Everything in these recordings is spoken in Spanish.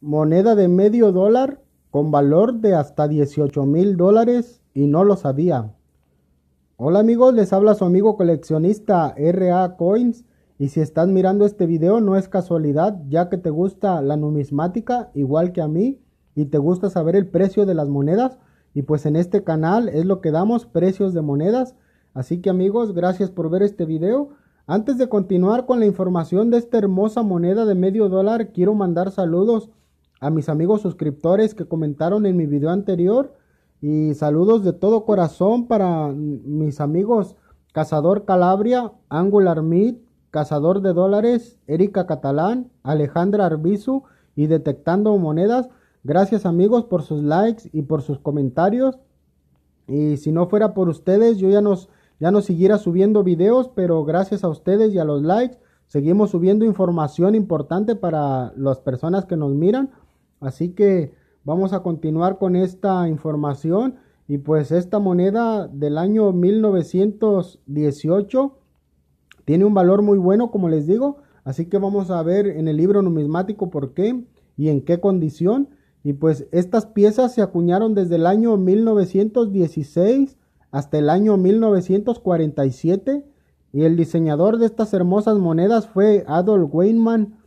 moneda de medio dólar con valor de hasta 18 mil dólares y no lo sabía. Hola amigos, les habla su amigo coleccionista RA Coins y si estás mirando este video no es casualidad ya que te gusta la numismática igual que a mí y te gusta saber el precio de las monedas y pues en este canal es lo que damos precios de monedas así que amigos gracias por ver este video antes de continuar con la información de esta hermosa moneda de medio dólar quiero mandar saludos a mis amigos suscriptores que comentaron en mi video anterior y saludos de todo corazón para mis amigos Cazador Calabria, Angular Meat, Cazador de Dólares, Erika Catalán, Alejandra Arbizu y Detectando Monedas. Gracias amigos por sus likes y por sus comentarios. Y si no fuera por ustedes, yo ya nos ya no siguiera subiendo videos, pero gracias a ustedes y a los likes seguimos subiendo información importante para las personas que nos miran. Así que vamos a continuar con esta información y pues esta moneda del año 1918 tiene un valor muy bueno, como les digo. Así que vamos a ver en el libro numismático por qué y en qué condición. Y pues estas piezas se acuñaron desde el año 1916 hasta el año 1947. Y el diseñador de estas hermosas monedas fue Adolf Weinmann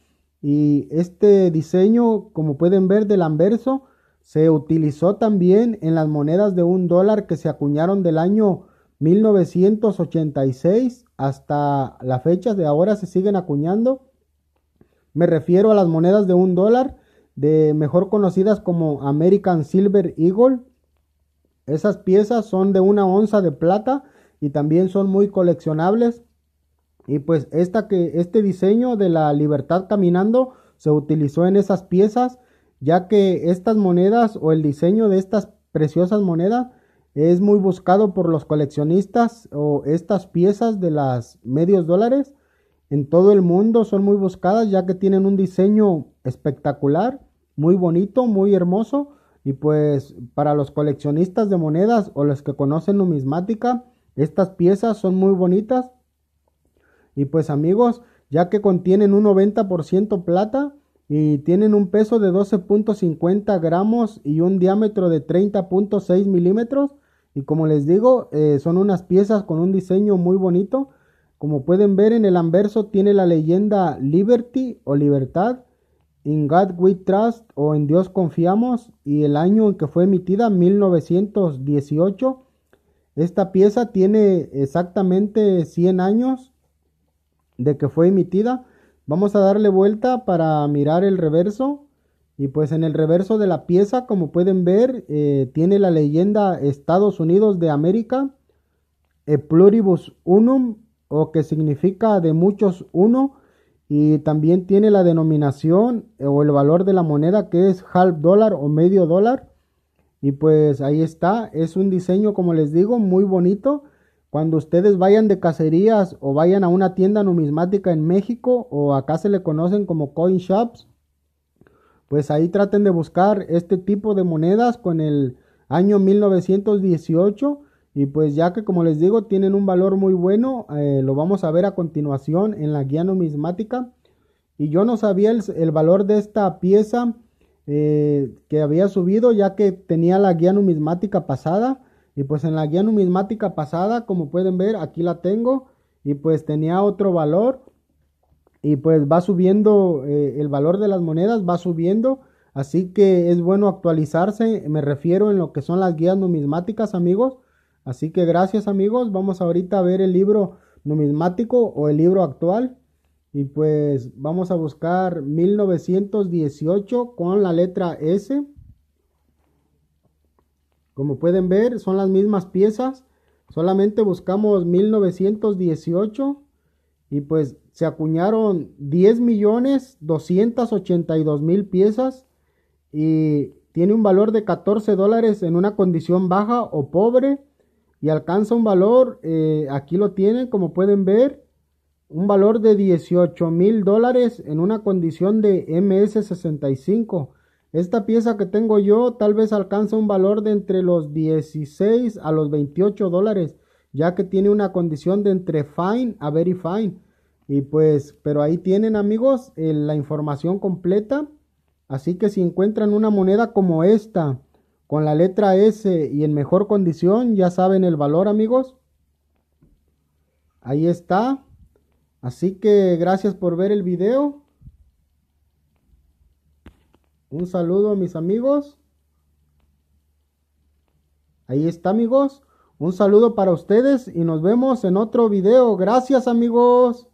y este diseño, como pueden ver del anverso, se utilizó también en las monedas de un dólar que se acuñaron del año 1986 hasta la fecha de ahora se siguen acuñando. Me refiero a las monedas de un dólar, de mejor conocidas como American Silver Eagle. Esas piezas son de una onza de plata y también son muy coleccionables. Y pues esta que, este diseño de la libertad caminando se utilizó en esas piezas, ya que estas monedas o el diseño de estas preciosas monedas es muy buscado por los coleccionistas o estas piezas de los medios dólares en todo el mundo son muy buscadas ya que tienen un diseño espectacular, muy bonito, muy hermoso y pues para los coleccionistas de monedas o los que conocen numismática, estas piezas son muy bonitas y pues amigos, ya que contienen un 90% plata y tienen un peso de 12.50 gramos y un diámetro de 30.6 milímetros. Y como les digo, eh, son unas piezas con un diseño muy bonito. Como pueden ver en el anverso tiene la leyenda Liberty o Libertad, In God We Trust o En Dios Confiamos y el año en que fue emitida 1918. Esta pieza tiene exactamente 100 años de que fue emitida. Vamos a darle vuelta para mirar el reverso. Y pues en el reverso de la pieza, como pueden ver, eh, tiene la leyenda Estados Unidos de América, eh, pluribus unum, o que significa de muchos uno. Y también tiene la denominación eh, o el valor de la moneda que es half dólar o medio dólar. Y pues ahí está, es un diseño como les digo muy bonito cuando ustedes vayan de cacerías o vayan a una tienda numismática en México o acá se le conocen como coin shops, pues ahí traten de buscar este tipo de monedas con el año 1918 y pues ya que como les digo tienen un valor muy bueno, eh, lo vamos a ver a continuación en la guía numismática. Y yo no sabía el, valor de esta pieza eh, que había subido ya que tenía la guía numismática pasada. Y pues en la guía numismática pasada, como pueden ver, aquí la tengo. Y pues tenía otro valor. Y pues va subiendo eh, el valor de las monedas, va subiendo. Así que es bueno actualizarse. Me refiero en lo que son las guías numismáticas, amigos. Así que gracias, amigos. Vamos ahorita a ver el libro numismático o el libro actual. Y pues vamos a buscar 1918 con la letra S. Como pueden ver, son las mismas piezas. Solamente buscamos 1918 y pues se acuñaron 10 millones 282 mil piezas y tiene un valor de 14 dólares en una condición baja o pobre y alcanza un valor, eh, aquí lo tienen como pueden ver, un valor de 18 mil dólares en una condición de MS65. Esta pieza que tengo yo tal vez alcanza un valor de entre los 16 a los 28 dólares, ya que tiene una condición de entre fine a very fine. Y pues, pero ahí tienen amigos eh, la información completa. Así que si encuentran una moneda como esta, con la letra S y en mejor condición, ya saben el valor amigos. Ahí está. Así que gracias por ver el video. Un saludo a mis amigos. Ahí está amigos. Un saludo para ustedes y nos vemos en otro video. Gracias amigos.